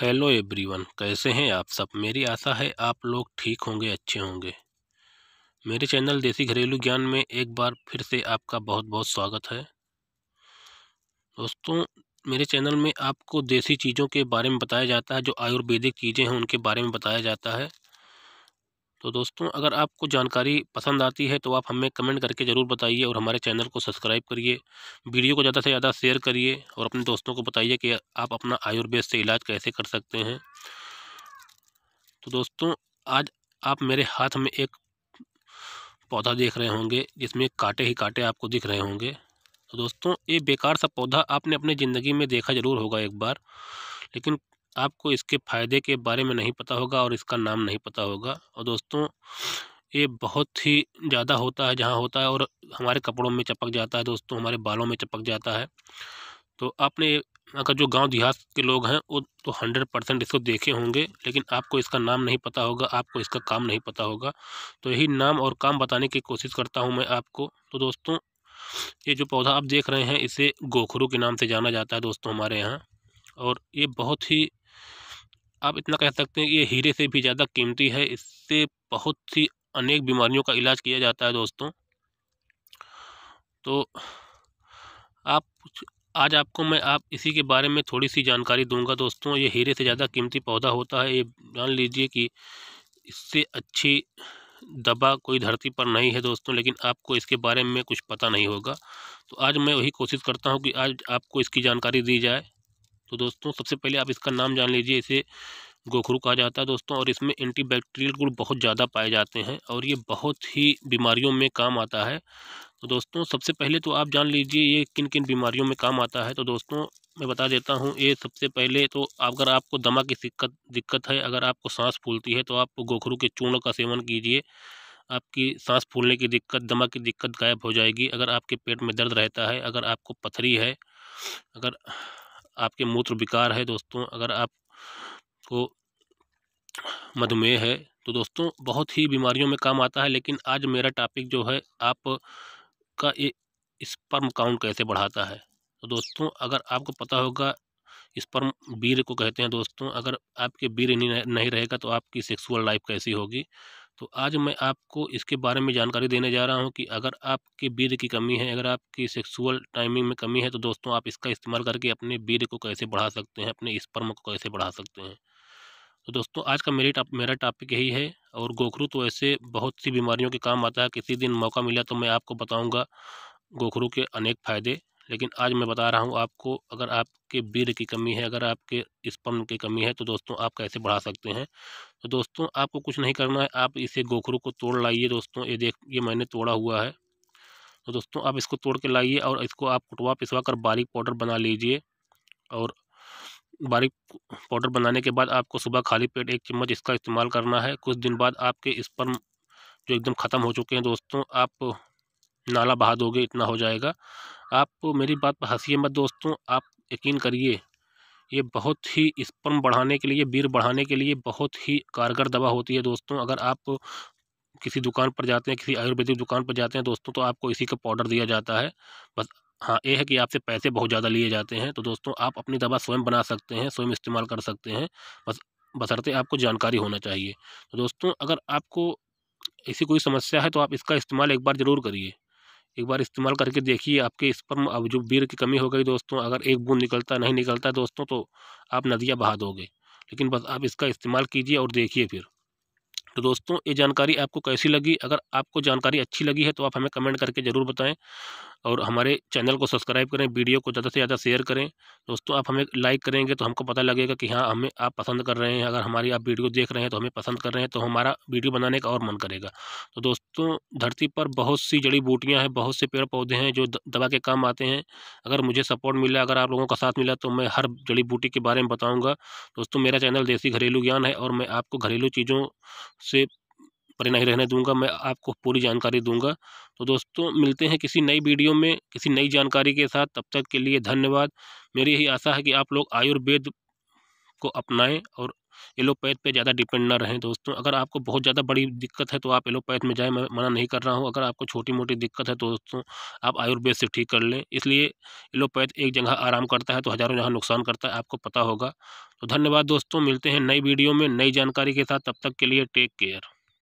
hello everyone कैसे हैं आप सब मेरी आशा है आप लोग ठीक होंगे अच्छे होंगे मेरे चैनल देसी घरेलू ज्ञान में एक बार फिर से आपका बहुत बहुत स्वागत है दोस्तों मेरे चैनल में आपको देसी चीज़ों के बारे में बताया जाता है जो आयुर्वेदिक चीज़ें हैं उनके बारे में बताया जाता है तो दोस्तों अगर आपको जानकारी पसंद आती है तो आप हमें कमेंट करके ज़रूर बताइए और हमारे चैनल को सब्सक्राइब करिए वीडियो को ज़्यादा से ज़्यादा शेयर करिए और अपने दोस्तों को बताइए कि आप अपना आयुर्वेद से इलाज कैसे कर सकते हैं तो दोस्तों आज आप मेरे हाथ में एक पौधा देख रहे होंगे जिसमें कांटे ही कांटे आपको दिख रहे होंगे तो दोस्तों ये बेकार सा पौधा आपने अपनी ज़िंदगी में देखा ज़रूर होगा एक बार लेकिन आपको इसके फ़ायदे के बारे में नहीं पता होगा और इसका नाम नहीं पता होगा और दोस्तों ये बहुत ही ज़्यादा होता है जहाँ होता है और हमारे कपड़ों में चपक जाता है दोस्तों हमारे बालों में चपक जाता है तो आपने अगर जो गांव देहात के लोग हैं वो तो हंड्रेड परसेंट इसको देखे होंगे लेकिन आपको इसका नाम नहीं पता होगा आपको इसका काम नहीं पता होगा तो यही नाम और काम बताने की कोशिश करता हूँ मैं आपको तो दोस्तों ये जो पौधा आप देख रहे हैं इसे गोखरू के नाम से जाना जाता है दोस्तों हमारे यहाँ और ये बहुत ही आप इतना कह सकते हैं कि ये हीरे से भी ज़्यादा कीमती है इससे बहुत सी अनेक बीमारियों का इलाज किया जाता है दोस्तों तो आप आज आपको मैं आप इसी के बारे में थोड़ी सी जानकारी दूंगा दोस्तों ये हीरे से ज़्यादा कीमती पौधा होता है ये जान लीजिए कि इससे अच्छी दबा कोई धरती पर नहीं है दोस्तों लेकिन आपको इसके बारे में कुछ पता नहीं होगा तो आज मैं वही कोशिश करता हूँ कि आज आपको इसकी जानकारी दी जाए तो दोस्तों सबसे पहले आप इसका नाम जान लीजिए इसे गोखरू कहा जाता है दोस्तों और इसमें एंटीबैक्टीरियल गुण बहुत ज़्यादा पाए जाते हैं और ये बहुत ही बीमारियों में काम आता है तो दोस्तों सबसे पहले तो आप जान लीजिए ये किन किन बीमारियों में काम आता है तो दोस्तों मैं बता देता हूँ ये सबसे पहले तो अगर आपको दमा की दिक्कत दिक्कत है अगर आपको सांस फूलती है तो आप गोखरू के चूर्ण का सेवन कीजिए आपकी सांस फूलने की दिक्कत दमा की दिक्कत गायब हो जाएगी अगर आपके पेट में दर्द रहता है अगर आपको पथरी है अगर आपके मूत्र विकार है दोस्तों अगर आप को मधुमेह है तो दोस्तों बहुत ही बीमारियों में काम आता है लेकिन आज मेरा टॉपिक जो है आप का स्पर्म काउंट कैसे बढ़ाता है तो दोस्तों अगर आपको पता होगा स्पर्म वीर को कहते हैं दोस्तों अगर आपके वीर नहीं रहेगा तो आपकी सेक्सुअल लाइफ कैसी होगी तो आज मैं आपको इसके बारे में जानकारी देने जा रहा हूं कि अगर आपके वीर की कमी है अगर आपकी सेक्सुअल टाइमिंग में कमी है तो दोस्तों आप इसका इस्तेमाल करके अपने वीर को कैसे बढ़ा सकते हैं अपने स्पर्म को कैसे बढ़ा सकते हैं तो दोस्तों आज का मेरी टाप, मेरा टॉपिक यही है और गोखरू तो ऐसे बहुत सी बीमारियों के काम आता है किसी दिन मौका मिला तो मैं आपको बताऊँगा गोखरू के अनेक फ़ायदे लेकिन आज मैं बता रहा हूँ आपको अगर आपके वीर की कमी है अगर आपके स्पम की कमी है तो दोस्तों आप कैसे बढ़ा सकते हैं तो दोस्तों आपको कुछ नहीं करना है आप इसे गोखरू को तोड़ लाइए दोस्तों ये देख ये मैंने तोड़ा हुआ है तो दोस्तों आप इसको तोड़ के लाइए और इसको आप कुटवा पिसवा कर बारीक पाउडर बना लीजिए और बारीक पाउडर बनाने के बाद आपको सुबह खाली पेट एक चम्मच इसका इस्तेमाल करना है कुछ दिन बाद आपके स्पर्म जो एकदम ख़त्म हो चुके हैं दोस्तों आप नाला बहा दोगे इतना हो जाएगा आप मेरी बात पर हंसी मत दोस्तों आप यकीन करिए ये बहुत ही स्पर्म बढ़ाने के लिए बीर बढ़ाने के लिए बहुत ही कारगर दवा होती है दोस्तों अगर आप किसी दुकान पर जाते हैं किसी आयुर्वेदिक दुकान पर जाते हैं दोस्तों तो आपको इसी का पाउडर दिया जाता है बस हाँ ये है कि आपसे पैसे बहुत ज़्यादा लिए जाते हैं तो दोस्तों आप अपनी दवा स्वयं बना सकते हैं स्वयं इस्तेमाल कर सकते हैं बस बसरते आपको जानकारी होना चाहिए तो दोस्तों अगर आपको ऐसी कोई समस्या है तो आप इसका इस्तेमाल एक बार ज़रूर करिए एक बार इस्तेमाल करके देखिए आपके इस पर अब जो बीर की कमी हो गई दोस्तों अगर एक बूंद निकलता नहीं निकलता दोस्तों तो आप नदियाँ बहा दोगे लेकिन बस आप इसका इस्तेमाल कीजिए और देखिए फिर तो दोस्तों ये जानकारी आपको कैसी लगी अगर आपको जानकारी अच्छी लगी है तो आप हमें कमेंट करके ज़रूर बताएं और हमारे चैनल को सब्सक्राइब करें वीडियो को ज़्यादा से ज़्यादा शेयर करें दोस्तों आप हमें लाइक करेंगे तो हमको पता लगेगा कि हाँ हमें आप पसंद कर रहे हैं अगर हमारी आप वीडियो देख रहे हैं तो हमें पसंद कर रहे हैं तो हमारा वीडियो बनाने का और मन करेगा तो दोस्तों धरती पर बहुत सी जड़ी बूटियाँ हैं बहुत से पेड़ पौधे हैं जो दवा के काम आते हैं अगर मुझे सपोर्ट मिला अगर आप लोगों का साथ मिला तो मैं हर जड़ी बूटी के बारे में बताऊँगा दोस्तों मेरा चैनल देसी घरेलू ज्ञान है और मैं आपको घरेलू चीज़ों से परे नहीं रहने दूंगा मैं आपको पूरी जानकारी दूंगा तो दोस्तों मिलते हैं किसी नई वीडियो में किसी नई जानकारी के साथ तब तक के लिए धन्यवाद मेरी यही आशा है कि आप लोग आयुर्वेद को अपनाएं और एलोपैथ पे ज़्यादा डिपेंड ना रहें दोस्तों अगर आपको बहुत ज़्यादा बड़ी दिक्कत है तो आप एलोपैथ में जाएँ मैं मना नहीं कर रहा हूँ अगर आपको छोटी मोटी दिक्कत है तो दोस्तों आप आयुर्वेद से ठीक कर लें इसलिए एलोपैथ एक जगह आराम करता है तो हज़ारों जगह नुकसान करता है आपको पता होगा तो धन्यवाद दोस्तों मिलते हैं नई वीडियो में नई जानकारी के साथ तब तक के लिए टेक केयर